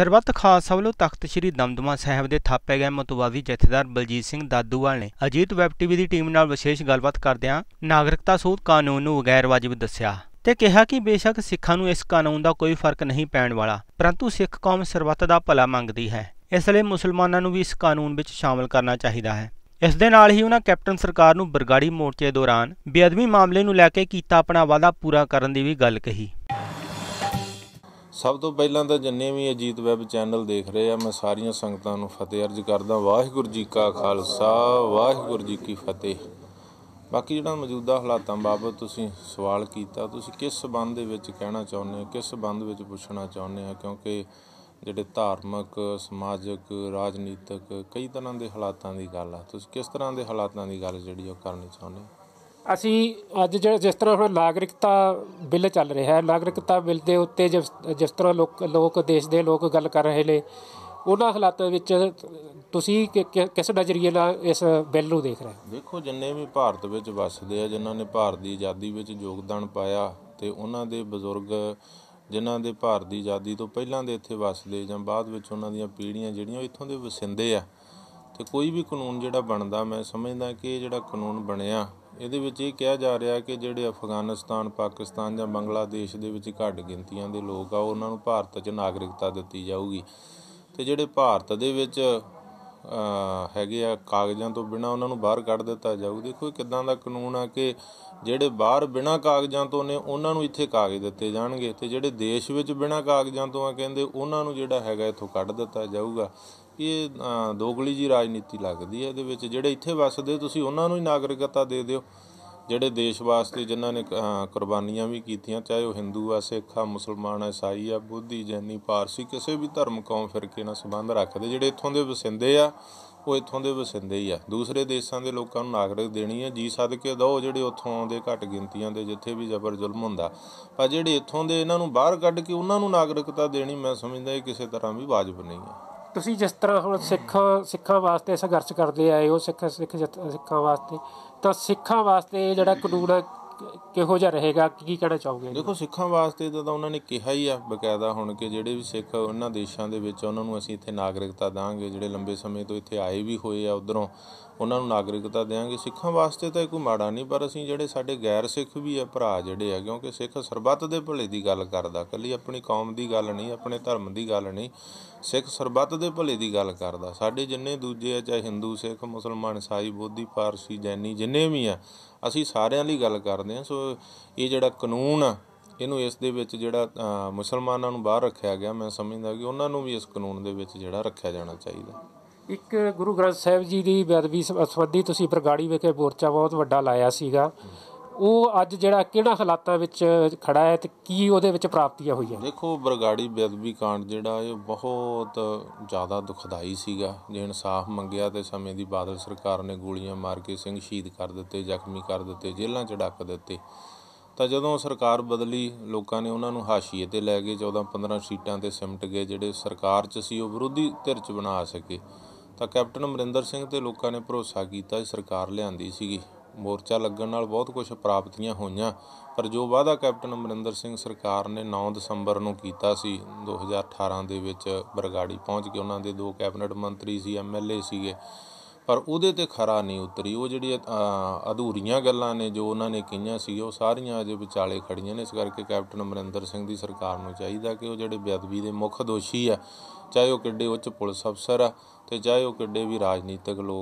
ਸਰਬੱਤ ਖਾਲਸਾ ਵੱਲੋਂ ਤਖਤ ਸ੍ਰੀ ਦਮਦਮਾ ਸਾਹਿਬ ਦੇ ਥਾਪੇ ਗਏ ਮਤਵਾਦੀ ਜਥੇਦਾਰ ਬਲਜੀਤ ਸਿੰਘ ਦਾਦੂਵਾਲ ਨੇ ਅਜੀਤ ਵੈਬ ਟੀਵੀ ਦੀ ਟੀਮ ਨਾਲ ਵਿਸ਼ੇਸ਼ ਗੱਲਬਾਤ ਕਰਦਿਆਂ ਨਾਗਰਿਕਤਾ ਸੋਧ ਕਾਨੂੰਨ ਨੂੰ ਗੈਰ ਵਾਜਬ ਦੱਸਿਆ ਤੇ ਕਿਹਾ ਕਿ ਬੇਸ਼ੱਕ ਸਿੱਖਾਂ ਨੂੰ ਇਸ ਕਾਨੂੰਨ ਦਾ ਕੋਈ ਫਰਕ ਨਹੀਂ ਪੈਣ ਵਾਲਾ ਪਰੰਤੂ ਸਿੱਖ ਕੌਮ ਸਰਬੱਤ ਦਾ ਭਲਾ ਮੰਗਦੀ ਹੈ ਇਸ ਲਈ ਮੁਸਲਮਾਨਾਂ ਨੂੰ ਵੀ ਇਸ ਕਾਨੂੰਨ ਵਿੱਚ ਸ਼ਾਮਲ ਕਰਨਾ ਚਾਹੀਦਾ ਹੈ ਇਸ ਦੇ ਨਾਲ ਹੀ ਉਹਨਾਂ ਕੈਪਟਨ ਸਰਕਾਰ ਨੂੰ ਬਰਗਾੜੀ ਮੋਰਚੇ ਦੌਰਾਨ ਬੇਅਦਬੀ ਮਾਮਲੇ ਨੂੰ ਲੈ ਕੇ ਕੀਤਾ ਆਪਣਾ ਵਾਅਦਾ ਪੂਰਾ ਕਰਨ ਦੀ ਵੀ ਗੱਲ ਕਹੀ ਸਭ ਤੋਂ ਪਹਿਲਾਂ ਤਾਂ ਜਿੰਨੇ ਵੀ ਅਜੀਤ ਵੈਬ ਚੈਨਲ ਦੇਖ ਰਹੇ ਆ ਮੈਂ ਸਾਰੀਆਂ ਸੰਗਤਾਂ ਨੂੰ ਫਤਿਹ ਅਰਜ਼ ਕਰਦਾ ਵਾਹਿਗੁਰੂ ਜੀ ਕਾ ਖਾਲਸਾ ਵਾਹਿਗੁਰੂ ਜੀ ਕੀ ਫਤਿਹ ਬਾਕੀ ਜਿਹੜਾ ਮੌਜੂਦਾ ਹਾਲਾਤਾਂ ਬਾਬਤ ਤੁਸੀਂ ਸਵਾਲ ਕੀਤਾ ਤੁਸੀਂ ਕਿਸ ਸਬੰਧ ਦੇ ਵਿੱਚ ਕਹਿਣਾ ਚਾਹੁੰਦੇ ਹੋ ਕਿਸ ਸਬੰਧ ਵਿੱਚ ਪੁੱਛਣਾ ਚਾਹੁੰਦੇ ਹੋ ਕਿਉਂਕਿ ਜਿਹੜੇ ਧਾਰਮਿਕ ਸਮਾਜਿਕ ਰਾਜਨੀਤਿਕ ਕਈ ਤਰ੍ਹਾਂ ਦੇ ਹਾਲਾਤਾਂ ਦੀ ਗੱਲ ਆ ਤੁਸੀਂ ਕਿਸ ਤਰ੍ਹਾਂ ਦੇ ਹਾਲਾਤਾਂ ਦੀ ਗੱਲ ਜਿਹੜੀ ਉਹ ਕਰਨੀ ਚਾਹੁੰਦੇ ਹੋ ਅਸੀਂ ਅੱਜ ਜਿਹੜਾ ਜਿਸ ਤਰ੍ਹਾਂ ਹੁਣ ਨਾਗਰਿਕਤਾ ਬਿੱਲ ਚੱਲ ਰਿਹਾ ਹੈ ਨਾਗਰਿਕਤਾ ਬਿੱਲ ਦੇ ਉੱਤੇ ਜਿਸ ਜਿਸ ਤਰ੍ਹਾਂ ਲੋਕ ਲੋਕ ਦੇਸ਼ ਦੇ ਲੋਕ ਗੱਲ ਕਰ ਰਹੇ ਨੇ ਉਹਨਾਂ ਹਾਲਾਤਾਂ ਵਿੱਚ ਤੁਸੀਂ ਕਿਸ ਨਜ਼ਰੀਏ ਨਾਲ ਇਸ ਬਿੱਲ ਨੂੰ ਦੇਖ ਰਹੇ ਹੋ ਦੇਖੋ ਜਿੰਨੇ ਵੀ ਭਾਰਤ ਵਿੱਚ ਵੱਸਦੇ ਆ ਜਿਨ੍ਹਾਂ ਨੇ ਭਾਰਤ ਦੀ ਆਜ਼ਾਦੀ ਵਿੱਚ ਯੋਗਦਾਨ ਪਾਇਆ ਤੇ ਉਹਨਾਂ ਦੇ ਬਜ਼ੁਰਗ ਜਿਨ੍ਹਾਂ ਦੇ ਭਾਰਤ ਦੀ ਆਜ਼ਾਦੀ ਤੋਂ ਪਹਿਲਾਂ ਦੇ ਇੱਥੇ ਵੱਸਦੇ ਜਾਂ ਬਾਅਦ ਵਿੱਚ ਉਹਨਾਂ ਦੀਆਂ ਪੀੜ੍ਹੀਆਂ ਜਿਹੜੀਆਂ ਇੱਥੋਂ ਦੇ ਵਸਿੰਦੇ ਆ ਤੇ ਕੋਈ ਵੀ ਕਾਨੂੰਨ ਜਿਹੜਾ ਬਣਦਾ ਮੈਂ ਸਮਝਦਾ ਕਿ ਇਹ ਜਿਹੜਾ ਕਾਨੂੰਨ ਬਣਿਆ ਇਹਦੇ ਵਿੱਚ ਇਹ ਕਿਹਾ ਜਾ ਰਿਹਾ ਕਿ ਜਿਹੜੇ ਅਫਗਾਨਿਸਤਾਨ ਪਾਕਿਸਤਾਨ ਜਾਂ ਬੰਗਲਾਦੇਸ਼ ਦੇ ਵਿੱਚ ਘੱਟ ਗਿਣਤੀਆਂ ਦੇ ਲੋਕ ਆ ਉਹਨਾਂ ਨੂੰ ਭਾਰਤ 'ਚ ਨਾਗਰਿਕਤਾ ਦਿੱਤੀ ਜਾਊਗੀ ਤੇ ਜਿਹੜੇ ਭਾਰਤ ਦੇ ਵਿੱਚ ਹੈਗੇ ਆ ਕਾਗਜ਼ਾਂ ਤੋਂ ਬਿਨਾ ਉਹਨਾਂ ਨੂੰ ਬਾਹਰ ਕੱਢ ਦਿੱਤਾ ਜਾਊ ਦੇਖੋ ਕਿਦਾਂ ਦਾ ਕਾਨੂੰਨ ਆ ਕਿ ਜਿਹੜੇ ਬਾਹਰ ਬਿਨਾ ਕਾਗਜ਼ਾਂ ਤੋਂ ਨੇ ਉਹਨਾਂ ਨੂੰ ਇੱਥੇ ਕਾਗਜ਼ ਦਿੱਤੇ ਜਾਣਗੇ ਤੇ ਜਿਹੜੇ ਦੇਸ਼ ਵਿੱਚ ਬਿਨਾ ਕਾਗਜ਼ਾਂ ਤੋਂ ਆ ਕਹਿੰਦੇ ਉਹਨਾਂ ਨੂੰ ਜਿਹੜਾ ਹੈਗਾ ਇੱਥੋਂ ਕੱਢ ਦਿੱਤਾ ਜਾਊਗਾ ਇਹ ਦੋਗਲੀ ਜੀ ਰਾਜਨੀਤੀ ਲੱਗਦੀ ਹੈ ਇਹਦੇ ਵਿੱਚ ਜਿਹੜੇ ਇੱਥੇ ਵੱਸਦੇ ਤੁਸੀਂ ਉਹਨਾਂ ਨੂੰ ਹੀ ਨਾਗਰਿਕਤਾ ਦੇ ਦਿਓ ਜਿਹੜੇ ਦੇਸ਼ ਵਾਸਤੇ ਜਿਨ੍ਹਾਂ ਨੇ ਕੁਰਬਾਨੀਆਂ ਵੀ ਕੀਤੀਆਂ ਚਾਹੇ ਉਹ ਹਿੰਦੂ ਆ ਸਿੱਖ ਆ ਮੁਸਲਮਾਨ ਆ ਈਸਾਈ ਆ ਬੁੱਧੀ ਜੈਨੀ ਪਾਰਸੀ ਕਿਸੇ ਵੀ ਧਰਮ ਕੌਮ ਫਿਰਕੇ ਨਾਲ ਸੰਬੰਧ ਰੱਖਦੇ ਜਿਹੜੇ ਇੱਥੋਂ ਦੇ ਵਸਿੰਦੇ ਆ ਉਹ ਇੱਥੋਂ ਦੇ ਵਸਿੰਦੇ ਹੀ ਆ ਦੂਸਰੇ ਦੇਸ਼ਾਂ ਦੇ ਲੋਕਾਂ ਨੂੰ ਨਾਗਰਿਕ ਦੇਣੀ ਆ ਜੀ ਸਦਕੇ ਦੋ ਜਿਹੜੇ ਉੱਥੋਂ ਆਉਂਦੇ ਘੱਟ ਗਿਣਤੀਆਂ ਦੇ ਜਿੱਥੇ ਵੀ ਜ਼ਬਰ ਜ਼ੁਲਮ ਹੁੰਦਾ ਪਰ ਜਿਹੜੇ ਇੱਥੋਂ ਦੇ ਇਹਨਾਂ ਨੂੰ ਬਾਹਰ ਕੱਢ ਕੇ ਉਹਨਾਂ ਨੂੰ ਨਾਗਰਿਕਤਾ ਦੇਣੀ ਮੈਂ ਸਮਝਦਾ ਇਹ ਕਿਸੇ ਤਰ੍ਹਾਂ ਵੀ ਵਾਜਬ ਨਹੀਂ ਆ ਤੁਸੀਂ ਜਿਸ ਤਰ੍ਹਾਂ ਹੁਣ ਸਿੱਖ ਸਿੱਖਾਂ ਵਾਸਤੇ ਸੰਘਰਸ਼ ਕਰਦੇ ਆਏ ਹੋ ਸਿੱਖ ਸਿੱਖ ਸਿੱਖਾਂ ਵਾਸਤੇ ਤਾਂ ਸਿੱਖਾਂ ਵਾਸਤੇ ਜਿਹੜਾ ਕਾਨੂੰਨ ਕਿਹੋ ਜਿਹਾ ਰਹੇਗਾ ਕੀ ਕਿਹੜਾ ਚਾਹੋਗੇ ਦੇਖੋ ਸਿੱਖਾਂ ਵਾਸਤੇ ਤਾਂ ਉਹਨਾਂ ਨੇ ਕਿਹਾ ਹੀ ਆ ਬਕਾਇਦਾ ਹੁਣ ਕਿ ਜਿਹੜੇ ਵੀ ਸਿੱਖ ਉਹਨਾਂ ਦੇਸ਼ਾਂ ਦੇ ਵਿੱਚ ਉਹਨਾਂ ਨੂੰ ਅਸੀਂ ਇੱਥੇ ਨਾਗਰਿਕਤਾ ਦਾਂਗੇ ਜਿਹੜੇ ਲੰਬੇ ਸਮੇਂ ਤੋਂ ਇੱਥੇ ਆਏ ਵੀ ਹੋਏ ਆ ਉਧਰੋਂ ਉਹਨਾਂ ਨੂੰ ਨਾਗਰਿਕਤਾ ਦੇਾਂਗੇ ਸਿੱਖਾਂ ਵਾਸਤੇ ਤਾਂ ਕੋਈ ਮਾੜਾ ਨਹੀਂ ਪਰ ਅਸੀਂ ਜਿਹੜੇ ਸਾਡੇ ਗੈਰ ਸਿੱਖ ਵੀ ਆ ਭਰਾ ਜਿਹੜੇ ਆ ਕਿਉਂਕਿ ਸਿੱਖ ਸਰਬੱਤ ਦੇ ਭਲੇ ਦੀ ਗੱਲ ਕਰਦਾ ਕੱਲੀ ਆਪਣੀ ਕੌਮ ਦੀ ਗੱਲ ਨਹੀਂ ਆਪਣੇ ਧਰਮ ਦੀ ਗੱਲ ਨਹੀਂ ਸਿੱਖ ਸਰਬੱਤ ਦੇ ਭਲੇ ਦੀ ਗੱਲ ਕਰਦਾ ਸਾਡੇ ਜਿੰਨੇ ਦੂਜੇ ਆ ਚਾਹੇ ਹਿੰਦੂ ਸਿੱਖ ਮੁਸਲਮਾਨ ਸਾਈ ਬੋਧੀ ਪਾਰਸੀ ਜੈਨੀ ਜਿੰਨੇ ਵੀ ਆ ਅਸੀਂ ਸਾਰਿਆਂ ਲਈ ਗੱਲ ਕਰਦੇ ਹਾਂ ਸੋ ਇਹ ਜਿਹੜਾ ਕਾਨੂੰਨ ਆ ਇਹਨੂੰ ਇਸ ਦੇ ਵਿੱਚ ਜਿਹੜਾ ਮੁਸਲਮਾਨਾਂ ਨੂੰ ਬਾਹਰ ਰੱਖਿਆ ਗਿਆ ਮੈਂ ਸਮਝਦਾ ਕਿ ਉਹਨਾਂ ਨੂੰ ਵੀ ਇਸ ਕਾਨੂੰਨ ਦੇ ਵਿੱਚ ਜਿਹੜਾ ਰੱਖਿਆ ਜਾਣਾ ਚਾਹੀਦਾ ਇੱਕ ਗੁਰੂ ਗ੍ਰੰਥ ਸਾਹਿਬ ਜੀ ਦੀ ਬਦਵੀ ਸੰਬੰਧੀ ਤੁਸੀਂ ਪ੍ਰਗਾੜੀ ਵਿਖੇ ਬੋਰਚਾ ਬਹੁਤ ਵੱਡਾ ਲਾਇਆ ਸੀਗਾ ਉਹ ਅੱਜ ਜਿਹੜਾ ਕਿਹੜਾ ਹਾਲਾਤਾਂ ਵਿੱਚ ਖੜਾ ਹੈ ਤੇ ਕੀ ਉਹਦੇ ਵਿੱਚ ਪ੍ਰਾਪਤੀਆਂ ਹੋਈਆਂ ਦੇਖੋ ਬਰਗਾੜੀ ਬੇਅਦਬੀ ਕਾਂਡ ਜਿਹੜਾ ਇਹ ਬਹੁਤ ਜ਼ਿਆਦਾ ਦੁਖਦਾਈ ਸੀਗਾ ਜੇ ਇਨਸਾਫ ਮੰਗਿਆ ਤੇ ਸਮੇਂ ਦੀ ਬਾਦਲ ਸਰਕਾਰ ਨੇ ਗੋਲੀਆਂ ਮਾਰ ਕੇ ਸਿੰਘ ਸ਼ਹੀਦ ਕਰ ਦਿੱਤੇ ਜ਼ਖਮੀ ਕਰ ਦਿੱਤੇ ਜੇਲ੍ਹਾਂ ਚ ਡੱਕ ਦਿੱਤੇ ਤਾਂ ਜਦੋਂ ਸਰਕਾਰ ਬਦਲੀ ਲੋਕਾਂ ਨੇ ਉਹਨਾਂ ਨੂੰ ਹਾਸ਼ੀਏ ਤੇ ਲੈ ਗਏ 14 15 ਸੀਟਾਂ ਤੇ ਸਿਮਟ ਗਏ ਜਿਹੜੇ ਸਰਕਾਰ 'ਚ ਸੀ ਉਹ ਵਿਰੋਧੀ ਧਿਰ 'ਚ ਬਣਾ ਸਕੇ ਤਾਂ ਕੈਪਟਨ ਅਮਰਿੰਦਰ ਸਿੰਘ ਤੇ ਲੋਕਾਂ ਨੇ ਭਰੋਸਾ ਕੀਤਾ ਸਰਕਾਰ ਲਿਆਂਦੀ ਸੀਗੀ ਮੋਰਚਾ ਲੱਗਣ ਨਾਲ ਬਹੁਤ ਕੁਝ ਪ੍ਰਾਪਤੀਆਂ ਹੋਈਆਂ ਪਰ ਜੋ ਵਾਅਦਾ ਕੈਪਟਨ ਅਮਰਿੰਦਰ ਸਿੰਘ ਸਰਕਾਰ ਨੇ 9 ਦਸੰਬਰ ਨੂੰ ਕੀਤਾ ਸੀ 2018 ਦੇ ਵਿੱਚ ਬਰਗਾੜੀ ਪਹੁੰਚ ਕੇ ਉਹਨਾਂ ਦੇ ਦੋ ਕੈਬਨਿਟ ਮੰਤਰੀ ਸੀ ਐਮਐਲਏ ਸੀਗੇ ਪਰ ਉਹਦੇ ਤੇ ਖਰਾ ਨਹੀਂ ਉਤਰੀ ਉਹ ਜਿਹੜੀ ਅਧੂਰੀਆਂ ਗੱਲਾਂ ਨੇ ਜੋ ਉਹਨਾਂ ਨੇ ਕਹੀਆਂ ਸੀ ਉਹ ਸਾਰੀਆਂ ਅਜੇ ਵਿਚਾਲੇ ਖੜੀਆਂ ਨੇ ਇਸ ਕਰਕੇ ਕੈਪਟਨ ਅਮਰਿੰਦਰ ਸਿੰਘ ਦੀ ਸਰਕਾਰ ਨੂੰ ਚਾਹੀਦਾ ਕਿ ਉਹ ਜਿਹੜੇ ਬੇਅਦਬੀ ਦੇ ਮੁੱਖ ਦੋਸ਼ੀ ਆ ਚਾਹੇ ਉਹ ਕਿੱਡੇ ਉੱਚ ਪੁਲਿਸ ਅਫਸਰ ਆ ਤੇ ਚਾਹੇ ਉਹ ਕਿੱਡੇ ਵੀ ਰਾਜਨੀਤਿਕ ਲੋਕ